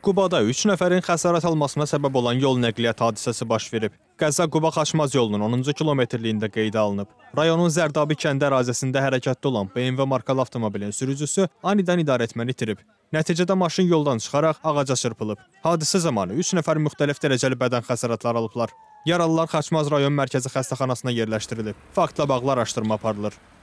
Qubada 3 nəfərin xəsarət almasına səbəb olan yol nəqliyyat hadisəsi baş verib. Qəza-Quba Xaçmaz yolunun 10-cu kilometrliyində qeydə alınıb. Rayonun Zərdabi kəndi ərazisində hərəkətdə olan BMW markalı avtomobilin sürücüsü anidən idarəetməni itirib. Nəticədə maşın yoldan çıxaraq ağaca çırpılıb. Hadisə zamanı 3 nəfər müxtəlif dərəcəli bədən xəsarətləri alıblar. Yaralılar Xaçmaz rayon mərkəzi xəstəxanasına yerləşdirilib. Faktla bağlı araşdırma aparılır.